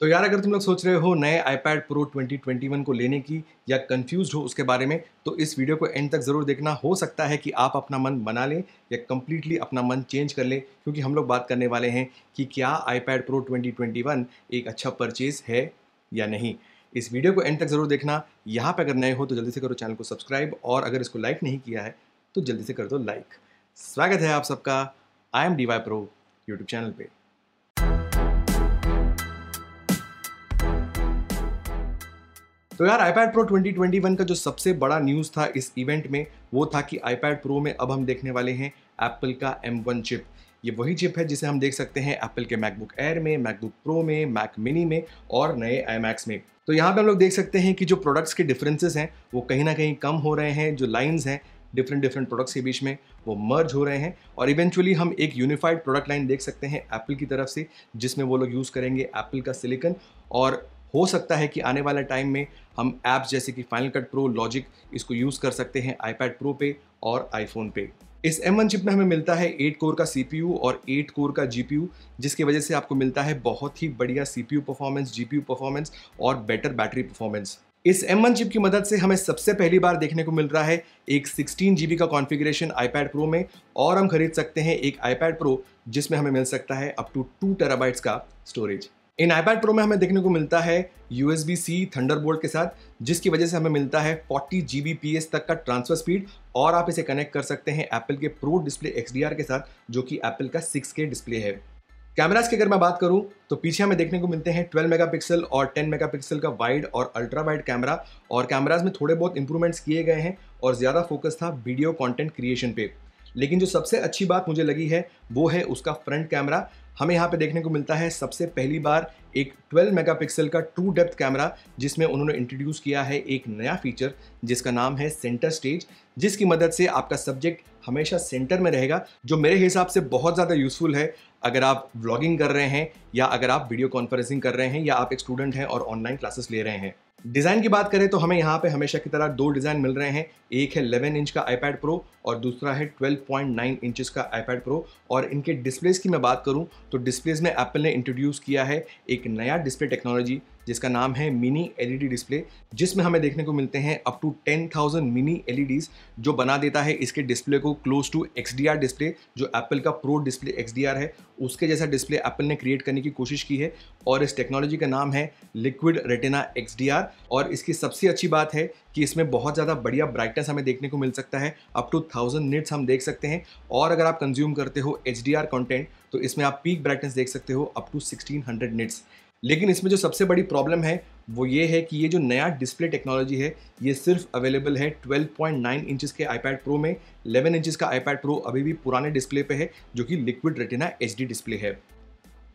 तो यार अगर तुम लोग सोच रहे हो नए iPad Pro 2021 को लेने की या कन्फ्यूज हो उसके बारे में तो इस वीडियो को एंड तक ज़रूर देखना हो सकता है कि आप अपना मन बना लें या कम्प्लीटली अपना मन चेंज कर लें क्योंकि हम लोग बात करने वाले हैं कि क्या iPad Pro 2021 एक अच्छा परचेज़ है या नहीं इस वीडियो को एंड तक ज़रूर देखना यहाँ पर अगर नए हो तो जल्दी से करो चैनल को सब्सक्राइब और अगर इसको लाइक नहीं किया है तो जल्दी से कर दो लाइक स्वागत है आप सबका I M D Y pro YouTube channel पर तो यार iPad प्रो 2021 का जो सबसे बड़ा न्यूज़ था इस इवेंट में वो था कि iPad प्रो में अब हम देखने वाले हैं एप्पल का एम चिप ये वही चिप है जिसे हम देख सकते हैं एप्पल के मैकबुक एयर में मैकबुक प्रो में मैक मिनी में और नए आई में तो यहाँ पे हम लोग देख सकते हैं कि जो प्रोडक्ट्स के डिफरेंसेस हैं वो कहीं ना कहीं कम हो रहे हैं जो लाइंस हैं डिफरेंट डिफरेंट प्रोडक्ट्स के बीच में वो मर्ज हो रहे हैं और इवेंचुअली हम एक यूनिफाइड प्रोडक्ट लाइन देख सकते हैं एप्पल की तरफ से जिसमें वो लोग यूज़ करेंगे एप्पल का सिलिकन और हो सकता है कि आने वाला टाइम में हम ऐप्स जैसे कि फाइनल कट प्रो लॉजिक इसको यूज़ कर सकते हैं आईपैड प्रो पे और आईफोन पे इस एम वन चिप में हमें मिलता है एट कोर का सी पी यू और एट कोर का जी यू जिसकी वजह से आपको मिलता है बहुत ही बढ़िया C P U performance G P U performance और बेटर बैटरी परफॉर्मेंस इस एम वन चिप की मदद से हमें सबसे पहली बार देखने को मिल रहा है एक सिक्सटीन जी का कॉन्फ़िगरेशन आईपैड प्रो में और हम खरीद सकते हैं एक आईपैड प्रो जिसमें हमें मिल सकता है अप टू टू टेराबाइट्स का स्टोरेज इन आईपैड प्रो में हमें देखने को मिलता है सी थंडर बोल्ट के साथ जिसकी वजह से हमें मिलता है 40 एस तक का ट्रांसफर स्पीड और आप इसे कनेक्ट कर सकते हैं एप्पल के प्रो डिस्प्ले XDR के साथ जो कि एप्पल का 6K डिस्प्ले है कैमराज की अगर मैं बात करूं तो पीछे हमें देखने को मिलते हैं 12 मेगापिक्सल और 10 मेगापिक्सल का वाइड और अल्ट्रा वाइड कैमरा और कैमराज में थोड़े बहुत इंप्रूवमेंट्स किए गए हैं और ज़्यादा फोकस था वीडियो कंटेंट क्रिएशन पे लेकिन जो सबसे अच्छी बात मुझे लगी है वो है उसका फ्रंट कैमरा हमें यहाँ पे देखने को मिलता है सबसे पहली बार एक 12 मेगापिक्सल का ट्रू डेप्थ कैमरा जिसमें उन्होंने इंट्रोड्यूस किया है एक नया फीचर जिसका नाम है सेंटर स्टेज जिसकी मदद से आपका सब्जेक्ट हमेशा सेंटर में रहेगा जो मेरे हिसाब से बहुत ज़्यादा यूजफुल है अगर आप ब्लॉगिंग कर रहे हैं या अगर आप वीडियो कॉन्फ्रेंसिंग कर रहे हैं या आप एक स्टूडेंट हैं और ऑनलाइन क्लासेस ले रहे हैं डिज़ाइन की बात करें तो हमें यहाँ पे हमेशा की तरह दो डिज़ाइन मिल रहे हैं एक है 11 इंच का iPad Pro और दूसरा है 12.9 इंच का iPad Pro और इनके डिस्प्लेस की मैं बात करूँ तो डिस्प्लेस में एप्पल ने इंट्रोड्यूस किया है एक नया डिस्प्ले टेक्नोलॉजी जिसका नाम है मिनी एलईडी डिस्प्ले जिसमें हमें देखने को मिलते हैं अप टू 10,000 मिनी एलईडीज जो बना देता है इसके डिस्प्ले को क्लोज टू एक्सडीआर डिस्प्ले जो एप्पल का प्रो डिस्प्ले एक्सडीआर है उसके जैसा डिस्प्ले एप्पल ने क्रिएट करने की कोशिश की है और इस टेक्नोलॉजी का नाम है लिक्विड रेटेना एक्स और इसकी सबसे अच्छी बात है कि इसमें बहुत ज़्यादा बढ़िया ब्राइटनेस हमें देखने को मिल सकता है अप टू थाउजेंड निट्स हम देख सकते हैं और अगर आप कंज्यूम करते हो एच डी कंटेंट तो इसमें आप पीक ब्राइटनेस देख सकते हो up to sixteen hundred nits लेकिन इसमें जो सबसे बड़ी प्रॉब्लम है वो ये है कि ये जो नया डिस्प्ले टेक्नोलॉजी है ये सिर्फ अवेलेबल है 12.9 इंचेस के आईपैड प्रो में 11 इंचज का पैड प्रो अभी भी पुराने डिस्प्ले पे है जो कि लिक्विड रेटिना एच डिस्प्ले है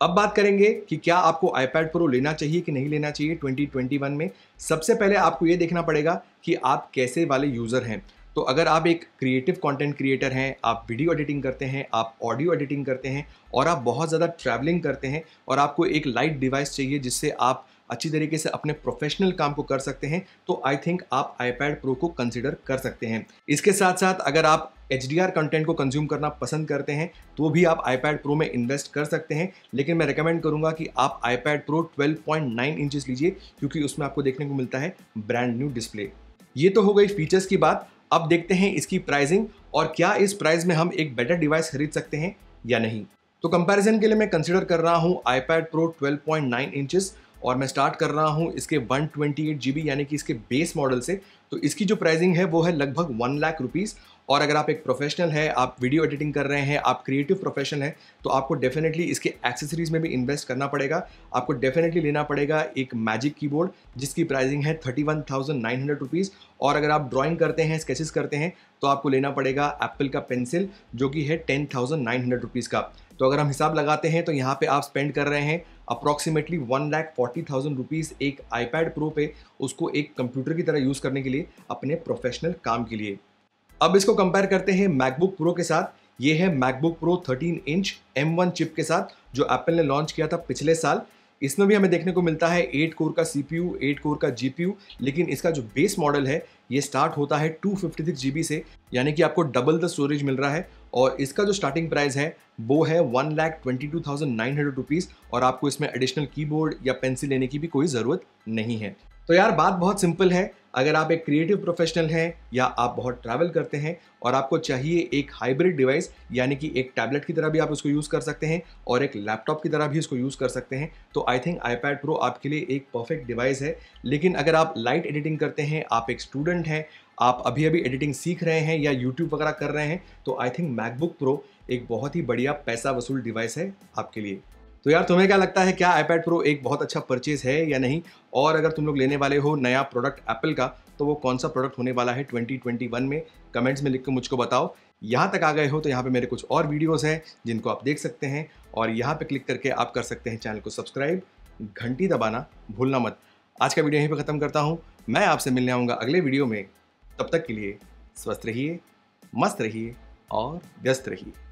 अब बात करेंगे कि क्या आपको आईपैड प्रो लेना चाहिए कि नहीं लेना चाहिए 2021 में सबसे पहले आपको ये देखना पड़ेगा कि आप कैसे वाले यूज़र हैं तो अगर आप एक क्रिएटिव कंटेंट क्रिएटर हैं आप वीडियो एडिटिंग करते हैं आप ऑडियो एडिटिंग करते हैं और आप बहुत ज़्यादा ट्रैवलिंग करते हैं और आपको एक लाइट डिवाइस चाहिए जिससे आप अच्छी तरीके से अपने प्रोफेशनल काम को कर सकते हैं तो आई थिंक आप आईपैड प्रो को कंसिडर कर सकते हैं इसके साथ साथ अगर आप एच डी आर कंटेंट को कंज्यूम करना पसंद करते हैं तो भी आप पैड प्रो में इन्वेस्ट कर सकते हैं लेकिन मैं रिकमेंड करूंगा कि आप ट्वेल्व पॉइंट 12.9 इंचेस लीजिए क्योंकि उसमें आपको देखने को मिलता है ब्रांड न्यू डिस्प्ले ये तो हो गई फीचर्स की बात अब देखते हैं इसकी प्राइसिंग और क्या इस प्राइस में हम एक बेटर डिवाइस खरीद सकते हैं या नहीं तो कंपैरिजन के लिए मैं कंसिडर कर रहा हूँ iPad Pro 12.9 इंचेस और मैं स्टार्ट कर रहा हूँ इसके वन जीबी यानी कि इसके बेस मॉडल से तो इसकी जो प्राइसिंग है वो है लगभग वन लाख रुपीज़ और अगर आप एक प्रोफेशनल है आप वीडियो एडिटिंग कर रहे हैं आप क्रिएटिव प्रोफेशनल हैं तो आपको डेफिनेटली इसके एक्सेसरीज में भी इन्वेस्ट करना पड़ेगा आपको डेफिनेटली लेना पड़ेगा एक मैजिक कीबोर्ड जिसकी प्राइसिंग है thirty one thousand nine hundred rupees और अगर आप ड्राइंग करते हैं स्केचेस करते हैं तो आपको लेना पड़ेगा एप्पल का पेंसिल जो कि है ten thousand nine hundred rupees का तो अगर हम हिसाब लगाते हैं तो यहाँ पे आप स्पेंड कर रहे हैं approximately one lakh forty thousand rupees एक आईपैड प्रो पे उसको एक कंप्यूटर की तरह यूज़ करने के लिए अपने प्रोफेशनल काम के लिए अब इसको कंपेयर करते हैं मैकबुक प्रो के साथ ये है MacBook pro 13 inch M1 chip के साथ जो एप्पल ने लॉन्च किया था पिछले साल इसमें भी हमें देखने को मिलता है 8 कोर का सी पी 8 कोर का जी लेकिन इसका जो बेस मॉडल है ये स्टार्ट होता है टू फिफ्टी से यानी कि आपको डबल द स्टोरेज मिल रहा है और इसका जो स्टार्टिंग प्राइस है वो है one lakh twenty two thousand nine hundred rupees और आपको इसमें एडिशनल कीबोर्ड या पेंसिल लेने की भी कोई ज़रूरत नहीं है तो यार बात बहुत सिंपल है अगर आप एक क्रिएटिव प्रोफेशनल हैं या आप बहुत ट्रैवल करते हैं और आपको चाहिए एक हाइब्रिड डिवाइस यानी कि एक टैबलेट की तरह भी आप उसको यूज़ कर सकते हैं और एक लैपटॉप की तरह भी इसको यूज़ कर सकते हैं तो आई थिंक आईपैड प्रो आपके लिए एक परफेक्ट डिवाइस है लेकिन अगर आप लाइट एडिटिंग करते हैं आप एक स्टूडेंट हैं आप अभी अभी एडिटिंग सीख रहे हैं या यूट्यूब वगैरह कर रहे हैं तो आई थिंक मैकबुक प्रो एक बहुत ही बढ़िया पैसा वसूल डिवाइस है आपके लिए तो यार तुम्हें क्या लगता है क्या आईपैड प्रो एक बहुत अच्छा परचेज है या नहीं और अगर तुम लोग लेने वाले हो नया प्रोडक्ट एप्पल का तो वो कौन सा प्रोडक्ट होने वाला है 2021 में कमेंट्स में लिख कर मुझको बताओ यहाँ तक आ गए हो तो यहाँ पे मेरे कुछ और वीडियोस हैं जिनको आप देख सकते हैं और यहाँ पे क्लिक करके आप कर सकते हैं चैनल को सब्सक्राइब घंटी दबाना भूलना मत आज का वीडियो यहीं पर ख़त्म करता हूँ मैं आपसे मिलने आऊँगा अगले वीडियो में तब तक के लिए स्वस्थ रहिए मस्त रहिए और व्यस्त रहिए